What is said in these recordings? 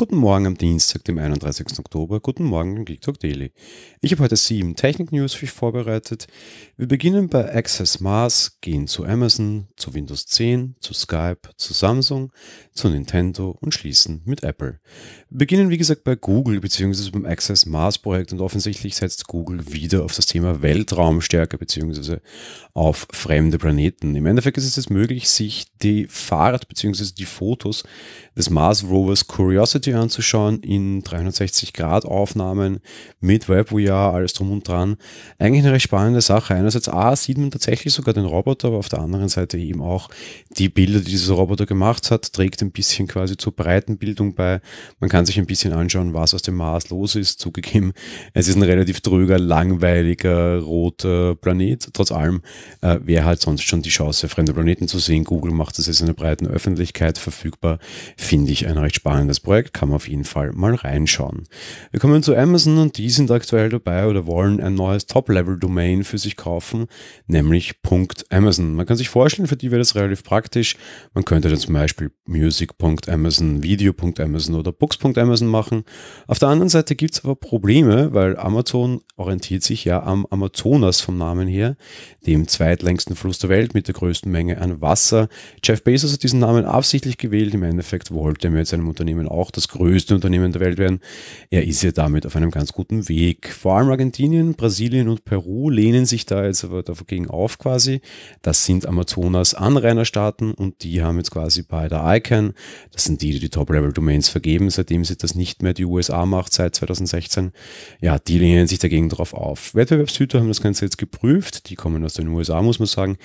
Guten Morgen am Dienstag, dem 31. Oktober. Guten Morgen im Geek Talk Daily. Ich habe heute sieben Technik-News für euch vorbereitet. Wir beginnen bei Access Mars, gehen zu Amazon, zu Windows 10, zu Skype, zu Samsung, zu Nintendo und schließen mit Apple. Wir beginnen, wie gesagt, bei Google bzw. beim Access Mars Projekt und offensichtlich setzt Google wieder auf das Thema Weltraumstärke bzw. auf fremde Planeten. Im Endeffekt ist es jetzt möglich, sich die Fahrt bzw. die Fotos des Mars Rovers Curiosity Community anzuschauen in 360-Grad-Aufnahmen mit WebVR, alles drum und dran. Eigentlich eine recht spannende Sache. Einerseits A, sieht man tatsächlich sogar den Roboter, aber auf der anderen Seite eben auch die Bilder, die dieser Roboter gemacht hat, trägt ein bisschen quasi zur Breitenbildung bei. Man kann sich ein bisschen anschauen, was aus dem Mars los ist. Zugegeben, es ist ein relativ dröger, langweiliger, roter Planet. Trotz allem äh, wäre halt sonst schon die Chance, fremde Planeten zu sehen. Google macht das jetzt in der breiten Öffentlichkeit verfügbar. Finde ich ein recht spannendes Projekt kann man auf jeden Fall mal reinschauen. Wir kommen zu Amazon und die sind aktuell dabei oder wollen ein neues Top-Level-Domain für sich kaufen, nämlich .amazon. Man kann sich vorstellen, für die wäre das relativ praktisch. Man könnte dann zum Beispiel music.amazon, video.amazon oder books.amazon machen. Auf der anderen Seite gibt es aber Probleme, weil Amazon orientiert sich ja am Amazonas vom Namen her, dem zweitlängsten Fluss der Welt mit der größten Menge an Wasser. Jeff Bezos hat diesen Namen absichtlich gewählt. Im Endeffekt wollte er mit seinem Unternehmen auch das größte Unternehmen der Welt werden. Er ist ja damit auf einem ganz guten Weg. Vor allem Argentinien, Brasilien und Peru lehnen sich da jetzt aber dagegen auf quasi. Das sind Amazonas Anrainerstaaten und die haben jetzt quasi bei der ICANN, das sind die, die die Top-Level-Domains vergeben, seitdem sie das nicht mehr die USA macht, seit 2016. Ja, die lehnen sich dagegen darauf auf. Wettbewerbshüter haben das Ganze jetzt geprüft. Die kommen aus den USA, muss man sagen.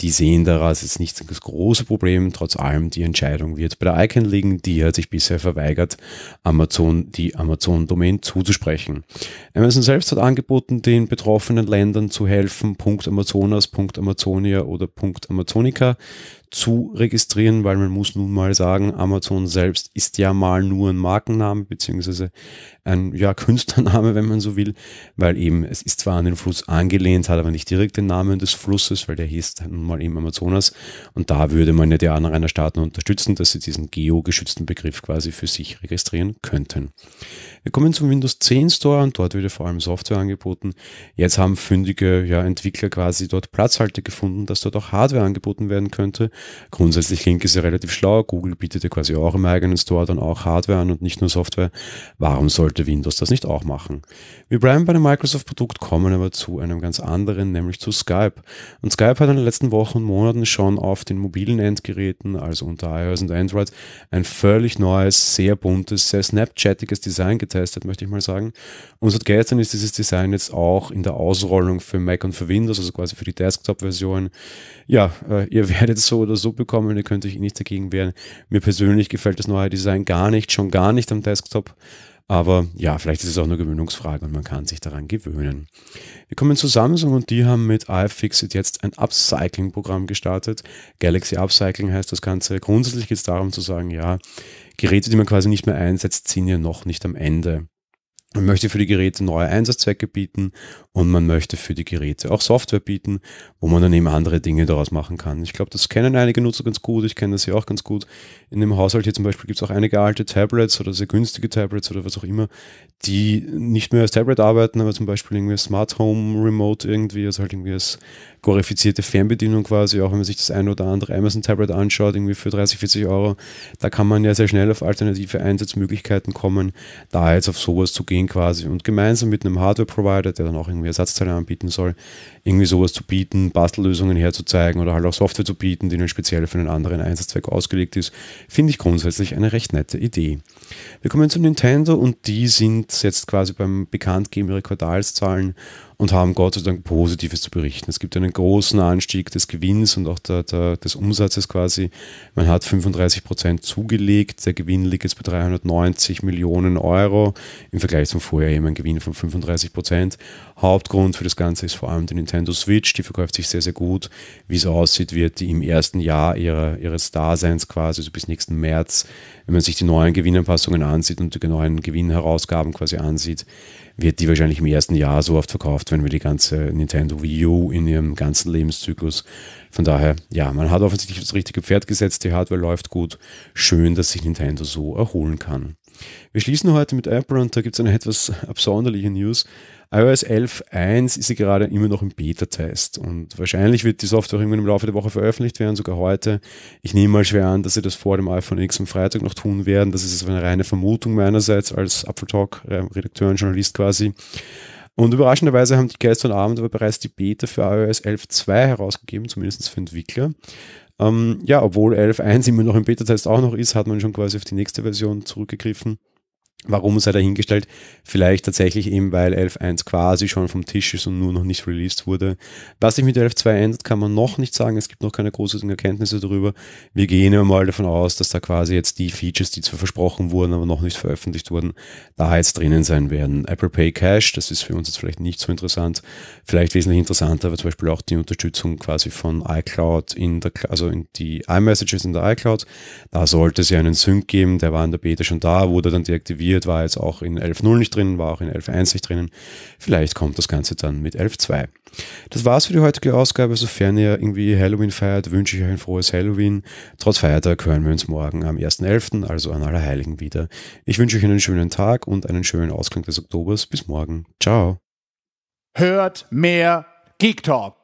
Die sehen daraus jetzt nicht das große Problem. Trotz allem, die Entscheidung wird bei der ICANN liegen. Die hat sich bisher verweigert verweigert, Amazon die Amazon-Domain zuzusprechen. Amazon selbst hat angeboten, den betroffenen Ländern zu helfen, .amazonas, .amazonia oder .amazonica zu registrieren, weil man muss nun mal sagen, Amazon selbst ist ja mal nur ein Markenname beziehungsweise ein ja, Künstlername, wenn man so will, weil eben es ist zwar an den Fluss angelehnt, hat aber nicht direkt den Namen des Flusses, weil der hieß nun mal eben Amazonas und da würde man ja die anderen Staaten unterstützen, dass sie diesen geogeschützten Begriff quasi für sich sich registrieren könnten. Wir kommen zum Windows 10 Store und dort wird vor allem Software angeboten. Jetzt haben fündige ja, Entwickler quasi dort Platzhalter gefunden, dass dort auch Hardware angeboten werden könnte. Grundsätzlich Link ist ja relativ schlau. Google bietet ja quasi auch im eigenen Store dann auch Hardware an und nicht nur Software. Warum sollte Windows das nicht auch machen? Wir bleiben bei einem Microsoft-Produkt, kommen aber zu einem ganz anderen, nämlich zu Skype. Und Skype hat in den letzten Wochen und Monaten schon auf den mobilen Endgeräten, also unter iOS und Android, ein völlig neues, sehr buntes, sehr snapchatiges Design getestet, möchte ich mal sagen. Und seit gestern ist dieses Design jetzt auch in der Ausrollung für Mac und für Windows, also quasi für die Desktop-Version. Ja, äh, ihr werdet es so oder so bekommen, ihr könnt euch nicht dagegen wehren. Mir persönlich gefällt das neue Design gar nicht, schon gar nicht am Desktop. Aber ja, vielleicht ist es auch eine Gewöhnungsfrage und man kann sich daran gewöhnen. Wir kommen zu Samsung und die haben mit iFixit jetzt ein Upcycling-Programm gestartet. Galaxy Upcycling heißt das Ganze. Grundsätzlich geht es darum zu sagen, ja, Geräte, die man quasi nicht mehr einsetzt, sind ja noch nicht am Ende. Man möchte für die Geräte neue Einsatzzwecke bieten und man möchte für die Geräte auch Software bieten, wo man dann eben andere Dinge daraus machen kann. Ich glaube, das kennen einige Nutzer ganz gut. Ich kenne das hier auch ganz gut. In dem Haushalt hier zum Beispiel gibt es auch einige alte Tablets oder sehr günstige Tablets oder was auch immer, die nicht mehr als Tablet arbeiten, aber zum Beispiel irgendwie als Smart Home Remote irgendwie, also halt irgendwie als glorifizierte Fernbedienung quasi, auch wenn man sich das ein oder andere Amazon Tablet anschaut, irgendwie für 30, 40 Euro. Da kann man ja sehr schnell auf alternative Einsatzmöglichkeiten kommen, da jetzt auf sowas zu gehen gehen quasi und gemeinsam mit einem Hardware-Provider, der dann auch irgendwie Ersatzteile anbieten soll, irgendwie sowas zu bieten, Bastellösungen herzuzeigen oder halt auch Software zu bieten, die dann speziell für einen anderen Einsatzzweck ausgelegt ist, finde ich grundsätzlich eine recht nette Idee. Wir kommen zu Nintendo und die sind jetzt quasi beim Bekanntgeben ihrer Quartalszahlen und haben Gott sei Dank Positives zu berichten. Es gibt einen großen Anstieg des Gewinns und auch der, der, des Umsatzes quasi. Man hat 35 Prozent zugelegt. Der Gewinn liegt jetzt bei 390 Millionen Euro im Vergleich Vergleich zum Vorjahr eben ein Gewinn von 35 Prozent. Hauptgrund für das Ganze ist vor allem die Nintendo Switch. Die verkauft sich sehr, sehr gut. Wie es aussieht, wird die im ersten Jahr ihrer, ihres Daseins quasi, also bis nächsten März, wenn man sich die neuen Gewinnanpassungen ansieht und die neuen Gewinnherausgaben quasi ansieht, wird die wahrscheinlich im ersten Jahr so oft verkauft, wenn wir die ganze Nintendo Wii U in ihrem ganzen Lebenszyklus. Von daher, ja, man hat offensichtlich das richtige Pferd gesetzt, die Hardware läuft gut. Schön, dass sich Nintendo so erholen kann. Wir schließen heute mit Apple und da gibt es eine etwas absonderliche News. iOS 11.1 ist ja gerade immer noch im Beta-Test und wahrscheinlich wird die Software irgendwann im Laufe der Woche veröffentlicht werden, sogar heute. Ich nehme mal schwer an, dass sie das vor dem iPhone X am Freitag noch tun werden. Das ist jetzt also eine reine Vermutung meinerseits als Apple Talk äh, Redakteur und Journalist quasi. Und überraschenderweise haben die gestern Abend aber bereits die Beta für iOS 11.2 herausgegeben, zumindest für Entwickler. Ähm, ja, obwohl 11.1 immer noch im Beta-Test auch noch ist, hat man schon quasi auf die nächste Version zurückgegriffen. Warum sei dahingestellt? Vielleicht tatsächlich eben, weil 11.1 quasi schon vom Tisch ist und nur noch nicht released wurde. Was sich mit 11.2 ändert, kann man noch nicht sagen. Es gibt noch keine großen Erkenntnisse darüber. Wir gehen immer mal davon aus, dass da quasi jetzt die Features, die zwar versprochen wurden, aber noch nicht veröffentlicht wurden, da jetzt drinnen sein werden. Apple Pay Cash, das ist für uns jetzt vielleicht nicht so interessant. Vielleicht wesentlich interessanter, aber zum Beispiel auch die Unterstützung quasi von iCloud in der, also in die iMessages in der iCloud. Da sollte es ja einen Sync geben, der war in der Beta schon da, wurde dann deaktiviert probiert, war jetzt auch in 11.0 nicht drin, war auch in 11.1 nicht drinnen. Vielleicht kommt das Ganze dann mit 11.2. Das war's für die heutige Ausgabe. Sofern ihr irgendwie Halloween feiert, wünsche ich euch ein frohes Halloween. Trotz Feiertag hören wir uns morgen am 1.11., also an Allerheiligen wieder. Ich wünsche euch einen schönen Tag und einen schönen Ausklang des Oktobers. Bis morgen. Ciao. Hört mehr Geek Talk.